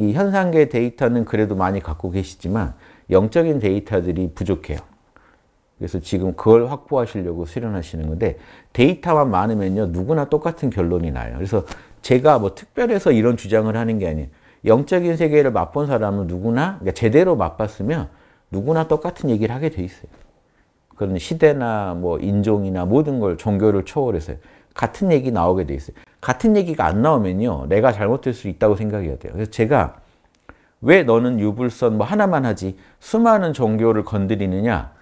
이 현상계 데이터는 그래도 많이 갖고 계시지만 영적인 데이터들이 부족해요. 그래서 지금 그걸 확보하시려고 수련하시는 건데 데이터만 많으면요 누구나 똑같은 결론이 나요. 그래서 제가 뭐 특별해서 이런 주장을 하는 게 아니에요. 영적인 세계를 맛본 사람은 누구나 그러니까 제대로 맛봤으면 누구나 똑같은 얘기를 하게 돼 있어요. 그런 시대나 뭐 인종이나 모든 걸 종교를 초월해서요. 같은 얘기 나오게 돼 있어요. 같은 얘기가 안 나오면요. 내가 잘못될 수 있다고 생각해야 돼요. 그래서 제가 왜 너는 유불선 뭐 하나만 하지 수많은 종교를 건드리느냐?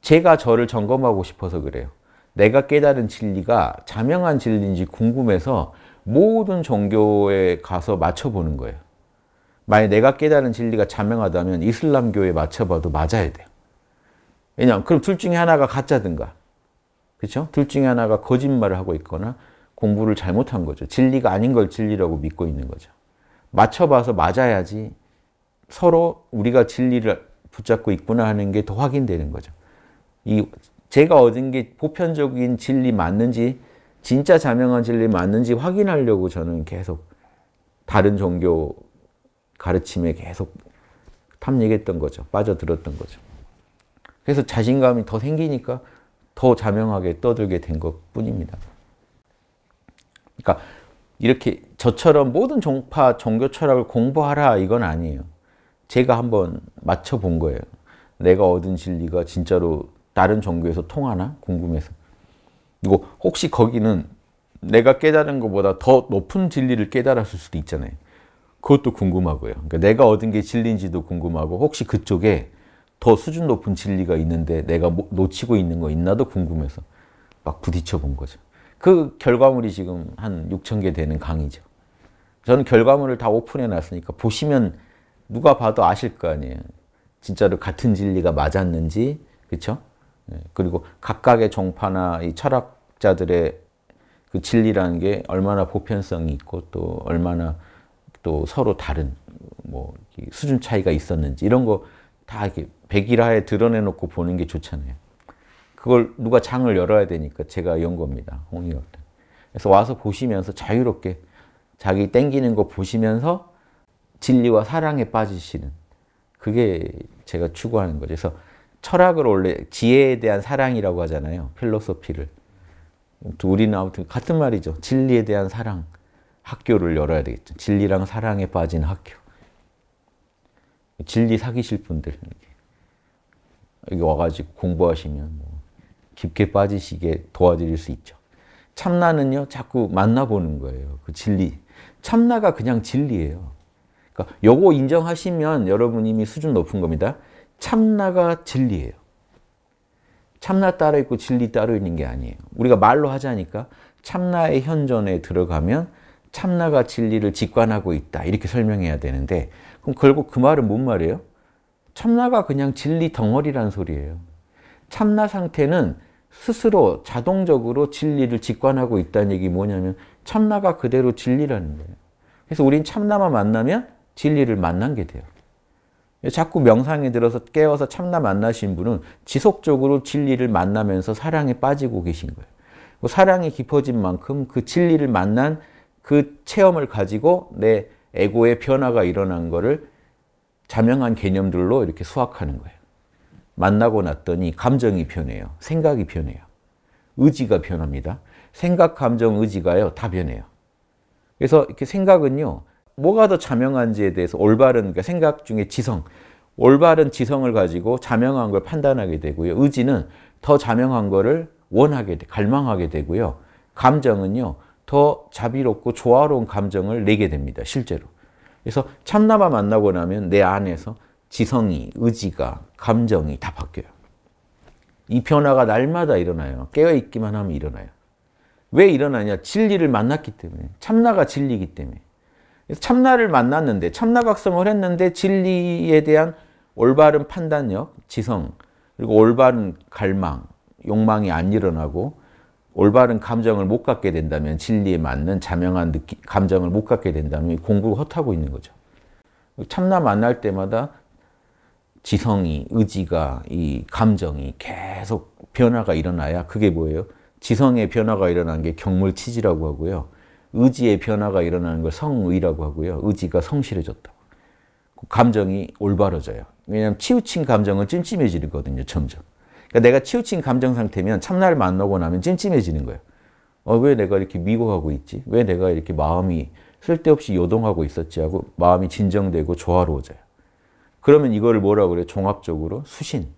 제가 저를 점검하고 싶어서 그래요. 내가 깨달은 진리가 자명한 진리인지 궁금해서 모든 종교에 가서 맞춰보는 거예요. 만약 내가 깨달은 진리가 자명하다면 이슬람교에 맞춰봐도 맞아야 돼요. 왜냐하면 그럼 둘 중에 하나가 가짜든가 그렇죠? 둘 중에 하나가 거짓말을 하고 있거나 공부를 잘못한 거죠. 진리가 아닌 걸 진리라고 믿고 있는 거죠. 맞춰봐서 맞아야지 서로 우리가 진리를 붙잡고 있구나 하는 게 더 확인되는 거죠. 이 제가 얻은 게 보편적인 진리 맞는지 진짜 자명한 진리 맞는지 확인하려고 저는 계속 다른 종교 가르침에 계속 탐닉했던 거죠. 빠져들었던 거죠. 그래서 자신감이 더 생기니까 더 자명하게 떠들게 된 것뿐입니다. 그러니까 이렇게 저처럼 모든 종파, 종교 철학을 공부하라 이건 아니에요. 제가 한번 맞춰본 거예요. 내가 얻은 진리가 진짜로 다른 종교에서 통하나 궁금해서. 그리고 혹시 거기는 내가 깨달은 것보다 더 높은 진리를 깨달았을 수도 있잖아요. 그것도 궁금하고요. 그러니까 내가 얻은 게 진리인지도 궁금하고 혹시 그쪽에 더 수준 높은 진리가 있는데 내가 뭐 놓치고 있는 거 있나도 궁금해서 막 부딪혀 본 거죠. 그 결과물이 지금 한 6천 개 되는 강의죠. 저는 결과물을 다 오픈해 놨으니까 보시면 누가 봐도 아실 거 아니에요. 진짜로 같은 진리가 맞았는지, 그렇 네, 그리고 각각의 종파나 이 철학자들의 그 진리라는 게 얼마나 보편성이 있고 또 얼마나 또 서로 다른 뭐 수준 차이가 있었는지 이런 거다 이렇게 백일하에 드러내놓고 보는 게 좋잖아요. 그걸 누가 장을 열어야 되니까 제가 연 겁니다. 홍의가. 그래서 와서 보시면서 자유롭게 자기 땡기는 거 보시면서 진리와 사랑에 빠지시는 그게 제가 추구하는 거죠. 그래서 철학을 원래 지혜에 대한 사랑이라고 하잖아요. 필로소피를. 우리는 아무튼 같은 말이죠. 진리에 대한 사랑. 학교를 열어야 되겠죠. 진리랑 사랑에 빠진 학교. 진리 사귀실 분들 여기 와가지고 공부하시면 뭐 깊게 빠지시게 도와드릴 수 있죠. 참나는요 자꾸 만나보는 거예요. 그 진리. 참나가 그냥 진리예요. 그러니까 요거 인정하시면 여러분 이미 수준 높은 겁니다. 참나가 진리예요. 참나 따로 있고 진리 따로 있는 게 아니에요. 우리가 말로 하자니까 참나의 현존에 들어가면 참나가 진리를 직관하고 있다 이렇게 설명해야 되는데 그럼 결국 그 말은 뭔 말이에요? 참나가 그냥 진리 덩어리란 소리예요. 참나 상태는 스스로 자동적으로 진리를 직관하고 있다는 얘기 뭐냐면 참나가 그대로 진리라는 거예요. 그래서 우린 참나만 만나면 진리를 만난 게 돼요. 자꾸 명상에 들어서 깨워서 참나 만나신 분은 지속적으로 진리를 만나면서 사랑에 빠지고 계신 거예요. 그 사랑이 깊어진 만큼 그 진리를 만난 그 체험을 가지고 내 에고의 변화가 일어난 거를 자명한 개념들로 이렇게 수확하는 거예요. 만나고 났더니 감정이 변해요. 생각이 변해요. 의지가 변합니다. 생각, 감정, 의지가요. 다 변해요. 그래서 이렇게 생각은요. 뭐가 더 자명한지에 대해서 올바른 그러니까 생각 중에 지성, 올바른 지성을 가지고 자명한 걸 판단하게 되고요. 의지는 더 자명한 거를 원하게 돼, 갈망하게 되고요. 감정은요. 더 자비롭고 조화로운 감정을 내게 됩니다. 실제로. 그래서 참나만 만나고 나면 내 안에서 지성이, 의지가, 감정이 다 바뀌어요. 이 변화가 날마다 일어나요. 깨어있기만 하면 일어나요. 왜 일어나냐? 진리를 만났기 때문에. 참나가 진리이기 때문에. 참나를 만났는데, 참나각성을 했는데 진리에 대한 올바른 판단력, 지성, 그리고 올바른 갈망, 욕망이 안 일어나고 올바른 감정을 못 갖게 된다면 진리에 맞는 자명한 느낌, 감정을 못 갖게 된다면 공부를 헛하고 있는 거죠. 참나 만날 때마다 지성이, 의지가, 이 감정이 계속 변화가 일어나야 그게 뭐예요? 지성의 변화가 일어난 게 경물치지라고 하고요. 의지의 변화가 일어나는 걸 성의라고 하고요. 의지가 성실해졌다. 감정이 올바러져요. 왜냐하면 치우친 감정은 찜찜해지거든요, 점점. 그러니까 내가 치우친 감정 상태면 참나를 만나고 나면 찜찜해지는 거예요. 어, 왜 내가 이렇게 미고하고 있지? 왜 내가 이렇게 마음이 쓸데없이 요동하고 있었지 하고 마음이 진정되고 조화로워져요. 그러면 이거를 뭐라 그래요? 종합적으로 수신.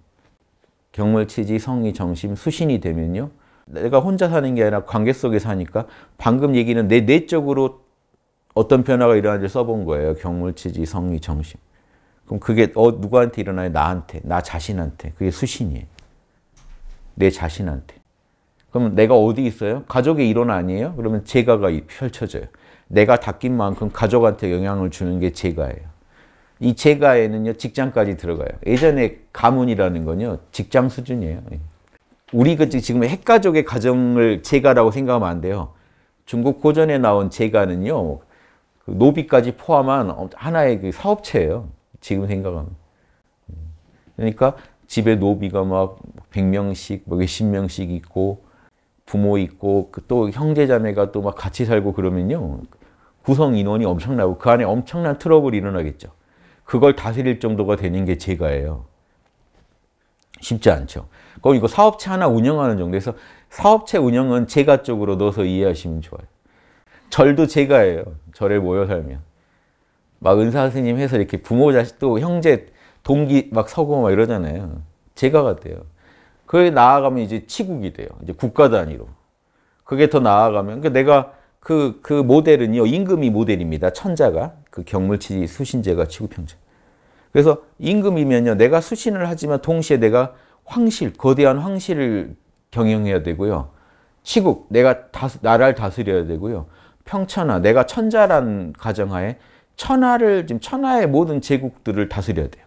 경물치지, 성의, 정심, 수신이 되면요. 내가 혼자 사는 게 아니라 관계 속에 사니까 방금 얘기는 내 내적으로 어떤 변화가 일어나는지 써본 거예요. 경물치지, 성의, 정심. 그럼 그게 어, 누구한테 일어나요? 나한테, 나 자신한테. 그게 수신이에요. 내 자신한테. 그러면 내가 어디 있어요? 가족의 일원 아니에요? 그러면 제가가 펼쳐져요. 내가 닦인 만큼 가족한테 영향을 주는 게 제가예요. 이 제가에는요 직장까지 들어가요. 예전에 가문이라는 건요 직장 수준이에요. 예. 우리 그 지금 핵가족의 가정을 제가라고 생각하면 안 돼요. 중국 고전에 나온 제가는요 그 노비까지 포함한 하나의 그 사업체예요. 지금 생각하면. 음. 그러니까 집에 노비가 막 100명씩, 몇십 뭐 명씩 있고 부모 있고 그 또 형제 자매가 또 막 같이 살고 그러면요. 구성 인원이 엄청나고 그 안에 엄청난 트러블이 일어나겠죠. 그걸 다스릴 정도가 되는 게 제가예요. 쉽지 않죠. 그럼 이거 사업체 하나 운영하는 정도에서 사업체 운영은 제가 쪽으로 넣어서 이해하시면 좋아요. 절도 제가예요. 절에 모여 살면. 막 은사 선생님 해서 이렇게 부모 자식 또 형제 동기 막 서고 막 이러잖아요. 제가가 돼요. 그게 나아가면 이제 치국이 돼요. 이제 국가 단위로. 그게 더 나아가면 그러니까 내가 그, 그 모델은요. 임금이 모델입니다. 천자가. 그 경물치 수신제가 치국평자. 그래서 임금이면요. 내가 수신을 하지만 동시에 내가 황실, 거대한 황실을 경영해야 되고요. 치국, 내가 다스, 나라를 다스려야 되고요. 평천하, 내가 천자란 가정하에 천하를 지금 천하의 모든 제국들을 다스려야 돼요.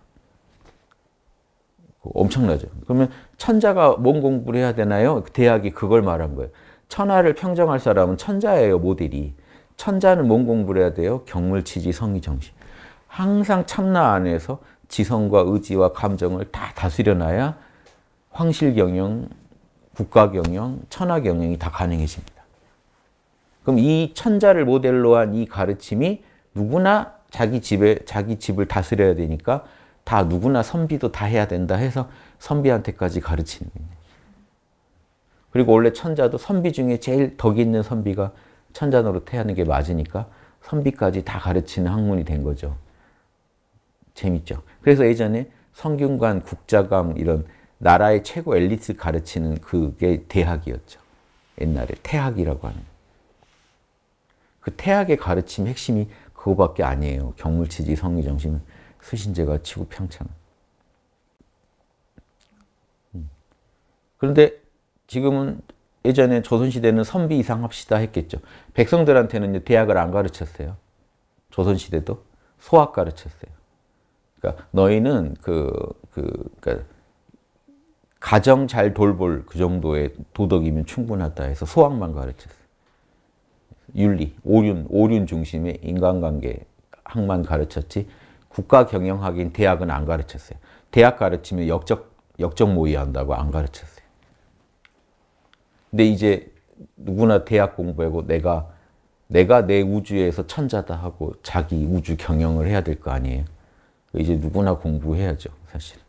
뭐 엄청나죠. 그러면 천자가 뭔 공부를 해야 되나요? 대학이 그걸 말한 거예요. 천하를 평정할 사람은 천자예요, 모델이. 천자는 뭔 공부를 해야 돼요? 경물치지 성의정신. 항상 참나 안에서 지성과 의지와 감정을 다 다스려놔야 황실경영, 국가경영, 천하경영이 다 가능해집니다. 그럼 이 천자를 모델로 한 이 가르침이 누구나 자기 집에 자기 집을 다스려야 되니까 다 누구나 선비도 다 해야 된다 해서 선비한테까지 가르치는 거예요. 그리고 원래 천자도 선비 중에 제일 덕이 있는 선비가 천자 노릇 해 하는 게 맞으니까 선비까지 다 가르치는 학문이 된 거죠. 재밌죠. 그래서 예전에 성균관, 국자감 이런 나라의 최고 엘리트 가르치는 그게 대학이었죠. 옛날에 태학이라고 하는. 그 태학의 가르침 핵심이 그거밖에 아니에요. 경물치지, 성의정신 수신제가 치고 평창. 음. 그런데 지금은 예전에 조선시대는 선비 이상 합시다 했겠죠. 백성들한테는 대학을 안 가르쳤어요. 조선시대도 소학 가르쳤어요. 그러니까 너희는 그, 그, 그러니까 가정 잘 돌볼 그 정도의 도덕이면 충분하다 해서 소학만 가르쳤어요. 윤리, 오륜, 오륜 중심의 인간관계 학만 가르쳤지 국가 경영학인 대학은 안 가르쳤어요. 대학 가르치면 역적, 역적 모의한다고 안 가르쳤어요. 근데 이제 누구나 대학 공부하고 내가 내가 내 우주에서 천자다 하고 자기 우주 경영을 해야 될 거 아니에요. 이제 누구나 공부해야죠, 사실.